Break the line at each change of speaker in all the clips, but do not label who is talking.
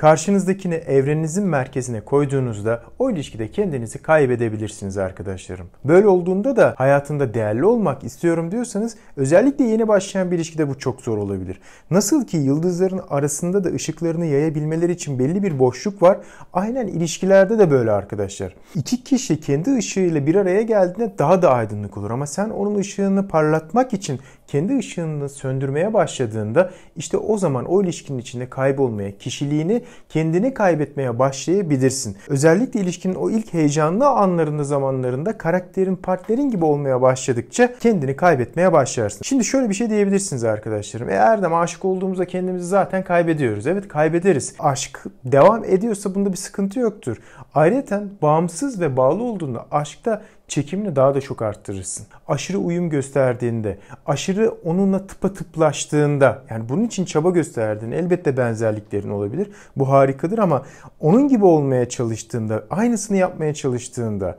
Karşınızdakini evreninizin merkezine koyduğunuzda o ilişkide kendinizi kaybedebilirsiniz arkadaşlarım. Böyle olduğunda da hayatında değerli olmak istiyorum diyorsanız özellikle yeni başlayan bir ilişkide bu çok zor olabilir. Nasıl ki yıldızların arasında da ışıklarını yayabilmeleri için belli bir boşluk var. Aynen ilişkilerde de böyle arkadaşlar. İki kişi kendi ışığıyla bir araya geldiğinde daha da aydınlık olur ama sen onun ışığını parlatmak için kendi ışığını söndürmeye başladığında işte o zaman o ilişkinin içinde kaybolmaya, kişiliğini kendini kaybetmeye başlayabilirsin. Özellikle ilişkinin o ilk heyecanlı anlarında zamanlarında karakterin partnerin gibi olmaya başladıkça kendini kaybetmeye başlarsın. Şimdi şöyle bir şey diyebilirsiniz arkadaşlarım. eğer Erdem aşık olduğumuzda kendimizi zaten kaybediyoruz. Evet kaybederiz. Aşk devam ediyorsa bunda bir sıkıntı yoktur. Ayrıca bağımsız ve bağlı olduğunda aşkta çekimini daha da çok arttırırsın. Aşırı uyum gösterdiğinde, aşırı onunla tıpatıplaştığında yani bunun için çaba gösterdiğinde elbette benzerliklerin olabilir. Bu harikadır ama onun gibi olmaya çalıştığında, aynısını yapmaya çalıştığında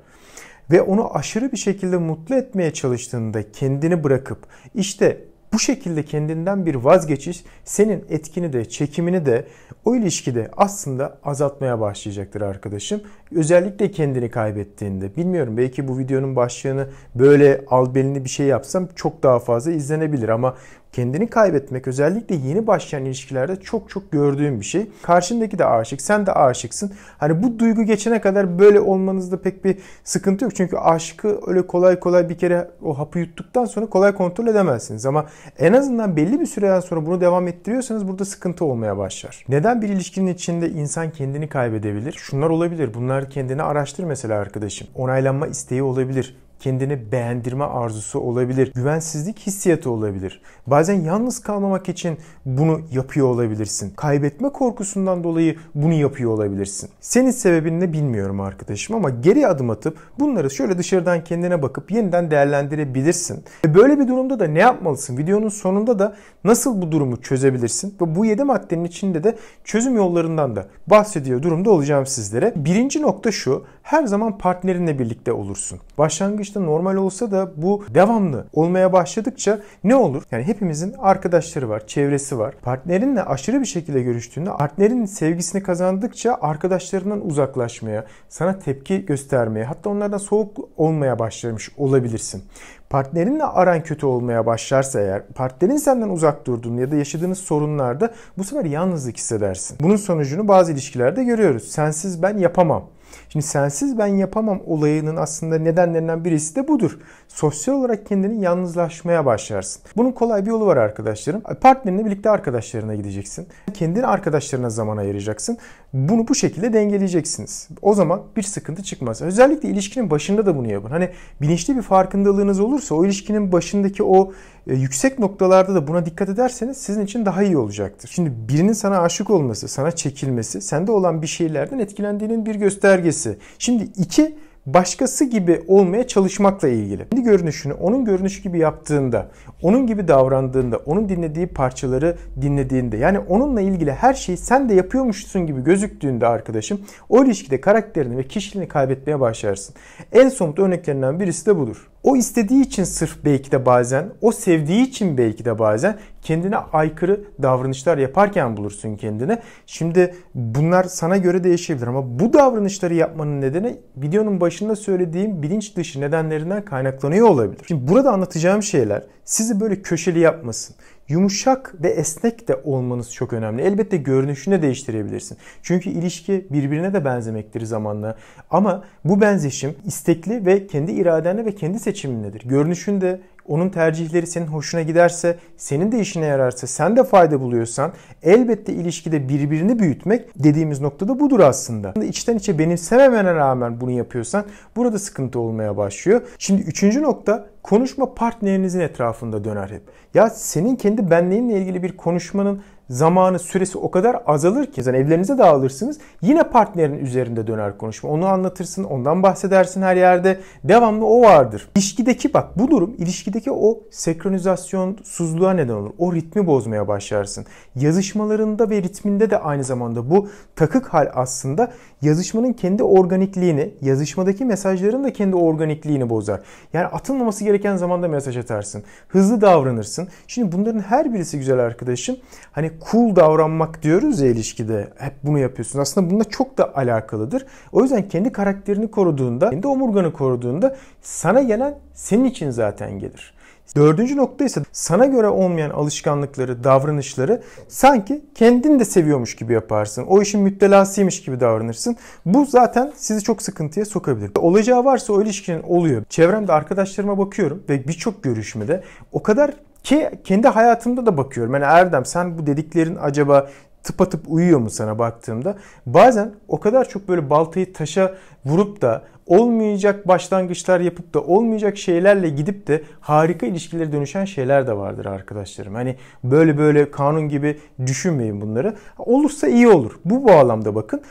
ve onu aşırı bir şekilde mutlu etmeye çalıştığında kendini bırakıp işte bu şekilde kendinden bir vazgeçiş senin etkini de çekimini de o ilişkide aslında azaltmaya başlayacaktır arkadaşım. Özellikle kendini kaybettiğinde. Bilmiyorum belki bu videonun başlığını böyle albenli bir şey yapsam çok daha fazla izlenebilir ama kendini kaybetmek özellikle yeni başlayan ilişkilerde çok çok gördüğüm bir şey. Karşındaki de aşık, sen de aşıksın. Hani bu duygu geçene kadar böyle olmanızda pek bir sıkıntı yok. Çünkü aşkı öyle kolay kolay bir kere o hapı yuttuktan sonra kolay kontrol edemezsiniz. Ama en azından belli bir süreden sonra bunu devam ettiriyorsanız burada sıkıntı olmaya başlar. Neden bir ilişkinin içinde insan kendini kaybedebilir? Şunlar olabilir. Bunlar kendini araştır mesela arkadaşım. Onaylanma isteği olabilir kendini beğendirme arzusu olabilir. Güvensizlik hissiyatı olabilir. Bazen yalnız kalmamak için bunu yapıyor olabilirsin. Kaybetme korkusundan dolayı bunu yapıyor olabilirsin. Senin sebebin ne bilmiyorum arkadaşım ama geri adım atıp bunları şöyle dışarıdan kendine bakıp yeniden değerlendirebilirsin. Ve böyle bir durumda da ne yapmalısın? Videonun sonunda da nasıl bu durumu çözebilirsin? Ve bu 7 maddenin içinde de çözüm yollarından da bahsediyor durumda olacağım sizlere. Birinci nokta şu. Her zaman partnerinle birlikte olursun. Başlangıç başlangıçta normal olsa da bu devamlı olmaya başladıkça ne olur? Yani hepimizin arkadaşları var, çevresi var. Partnerinle aşırı bir şekilde görüştüğünde partnerin sevgisini kazandıkça arkadaşlarından uzaklaşmaya, sana tepki göstermeye, hatta onlardan soğuk olmaya başlamış olabilirsin partnerinle aran kötü olmaya başlarsa eğer partnerin senden uzak durduğunu ya da yaşadığınız sorunlarda bu sefer yalnızlık hissedersin. Bunun sonucunu bazı ilişkilerde görüyoruz. Sensiz ben yapamam Şimdi sensiz ben yapamam olayının aslında nedenlerinden birisi de budur. Sosyal olarak kendini yalnızlaşmaya başlarsın. Bunun kolay bir yolu var arkadaşlarım. Partnerinle birlikte arkadaşlarına gideceksin. Kendini arkadaşlarına zaman ayıracaksın. Bunu bu şekilde dengeleyeceksiniz. O zaman bir sıkıntı çıkmaz. Özellikle ilişkinin başında da bunu yapın. Hani bilinçli bir farkındalığınız olursa o ilişkinin başındaki o e, yüksek noktalarda da buna dikkat ederseniz sizin için daha iyi olacaktır. Şimdi birinin sana aşık olması, sana çekilmesi, sende olan bir şeylerden etkilendiğinin bir göstergesi. Şimdi iki başkası gibi olmaya çalışmakla ilgili. Kendi görünüşünü onun görünüş gibi yaptığında, onun gibi davrandığında, onun dinlediği parçaları dinlediğinde yani onunla ilgili her şeyi sen de yapıyormuşsun gibi gözüktüğünde arkadaşım o ilişkide karakterini ve kişiliğini kaybetmeye başlarsın. En somut örneklerinden birisi de budur. O istediği için sırf belki de bazen, o sevdiği için belki de bazen kendine aykırı davranışlar yaparken bulursun kendini. Şimdi bunlar sana göre değişebilir ama bu davranışları yapmanın nedeni videonun başında söylediğim bilinç dışı nedenlerinden kaynaklanıyor olabilir. Şimdi burada anlatacağım şeyler sizi böyle köşeli yapmasın yumuşak ve esnek de olmanız çok önemli. Elbette görünüşünü de değiştirebilirsin. Çünkü ilişki birbirine de benzemektir zamanla. Ama bu benzeşim istekli ve kendi iradenle ve kendi seçiminledir. Görünüşün de onun tercihleri senin hoşuna giderse, senin de işine yararsa, sen de fayda buluyorsan elbette ilişkide birbirini büyütmek dediğimiz noktada budur aslında. İçten içe benimsememene rağmen bunu yapıyorsan burada sıkıntı olmaya başlıyor. Şimdi üçüncü nokta konuşma partnerinizin etrafında döner hep. Ya senin kendi benliğinle ilgili bir konuşmanın zamanı, süresi o kadar azalır ki yani evlerinize dağılırsınız. Yine partnerin üzerinde döner konuşma. Onu anlatırsın, ondan bahsedersin her yerde. Devamlı o vardır. İlişkideki bak bu durum ilişkideki o senkronizasyonsuzluğa neden olur. O ritmi bozmaya başlarsın. Yazışmalarında ve ritminde de aynı zamanda bu takık hal aslında yazışmanın kendi organikliğini, yazışmadaki mesajların da kendi organikliğini bozar. Yani atılmaması gereken zamanda mesaj atarsın. Hızlı davranırsın. Şimdi bunların her birisi güzel arkadaşım. Hani cool davranmak diyoruz ya ilişkide. Hep bunu yapıyorsun. Aslında bununla çok da alakalıdır. O yüzden kendi karakterini koruduğunda, kendi omurganı koruduğunda sana gelen senin için zaten gelir. Dördüncü nokta ise sana göre olmayan alışkanlıkları, davranışları sanki kendin de seviyormuş gibi yaparsın. O işin müptelasıymış gibi davranırsın. Bu zaten sizi çok sıkıntıya sokabilir. Olacağı varsa o ilişkinin oluyor. Çevremde arkadaşlarıma bakıyorum ve birçok görüşmede o kadar ki kendi hayatımda da bakıyorum. Yani Erdem sen bu dediklerin acaba tıpatıp uyuyor mu sana baktığımda? Bazen o kadar çok böyle baltayı taşa vurup da olmayacak başlangıçlar yapıp da olmayacak şeylerle gidip de harika ilişkileri dönüşen şeyler de vardır arkadaşlarım. Hani böyle böyle kanun gibi düşünmeyin bunları. Olursa iyi olur. Bu bağlamda bakın.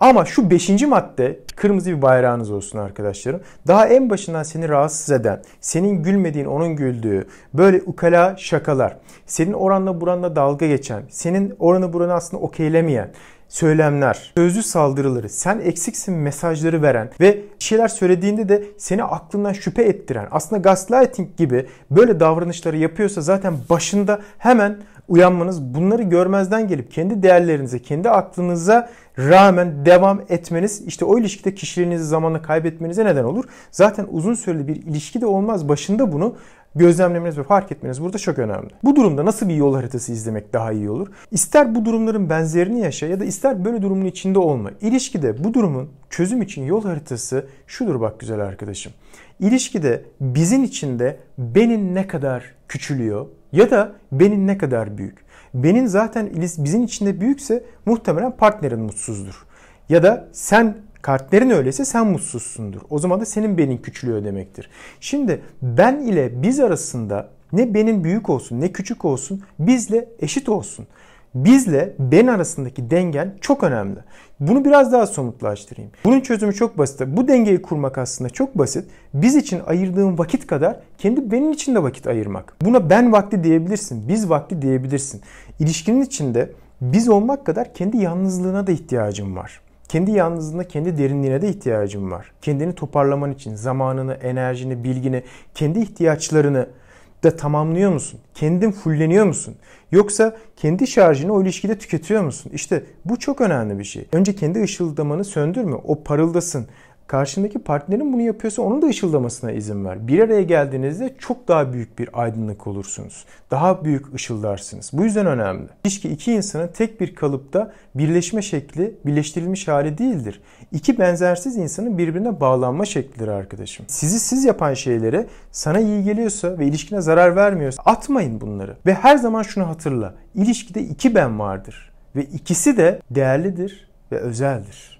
Ama şu beşinci madde kırmızı bir bayrağınız olsun arkadaşlarım. Daha en başından seni rahatsız eden, senin gülmediğin onun güldüğü böyle ukala şakalar, senin oranla buranla dalga geçen, senin oranı buranı aslında okeylemeyen, söylemler, sözlü saldırıları, sen eksiksin mesajları veren ve şeyler söylediğinde de seni aklından şüphe ettiren, aslında gaslighting gibi böyle davranışları yapıyorsa zaten başında hemen uyanmanız, bunları görmezden gelip kendi değerlerinize, kendi aklınıza rağmen devam etmeniz işte o ilişkide kişiliğinizi zamanla kaybetmenize neden olur. Zaten uzun süreli bir ilişki de olmaz. Başında bunu gözlemlemeniz ve fark etmeniz burada çok önemli. Bu durumda nasıl bir yol haritası izlemek daha iyi olur? İster bu durumların benzerini yaşa ya da ister böyle durumun içinde olma. İlişkide bu durumun çözüm için yol haritası şudur bak güzel arkadaşım. İlişkide bizim içinde benim ne kadar küçülüyor ya da benim ne kadar büyük. Benim zaten bizim içinde büyükse muhtemelen partnerin mutsuzdur. Ya da sen Kartların öyleyse sen mutsuzsundur. O zaman da senin benin küçülüyor demektir. Şimdi ben ile biz arasında ne benim büyük olsun ne küçük olsun bizle eşit olsun. Bizle ben arasındaki dengen çok önemli. Bunu biraz daha somutlaştırayım. Bunun çözümü çok basit. Bu dengeyi kurmak aslında çok basit. Biz için ayırdığın vakit kadar kendi benim için de vakit ayırmak. Buna ben vakti diyebilirsin, biz vakti diyebilirsin. İlişkinin içinde biz olmak kadar kendi yalnızlığına da ihtiyacım var kendi yalnızlığına, kendi derinliğine de ihtiyacın var. Kendini toparlaman için zamanını, enerjini, bilgini, kendi ihtiyaçlarını da tamamlıyor musun? Kendin fulleniyor musun? Yoksa kendi şarjını o ilişkide tüketiyor musun? İşte bu çok önemli bir şey. Önce kendi ışıldamanı söndürme. O parıldasın karşındaki partnerin bunu yapıyorsa onun da ışıldamasına izin ver. Bir araya geldiğinizde çok daha büyük bir aydınlık olursunuz. Daha büyük ışıldarsınız. Bu yüzden önemli. İlişki iki insanın tek bir kalıpta birleşme şekli, birleştirilmiş hali değildir. İki benzersiz insanın birbirine bağlanma şeklidir arkadaşım. Sizi siz yapan şeyleri sana iyi geliyorsa ve ilişkine zarar vermiyorsa atmayın bunları. Ve her zaman şunu hatırla. İlişkide iki ben vardır. Ve ikisi de değerlidir ve özeldir.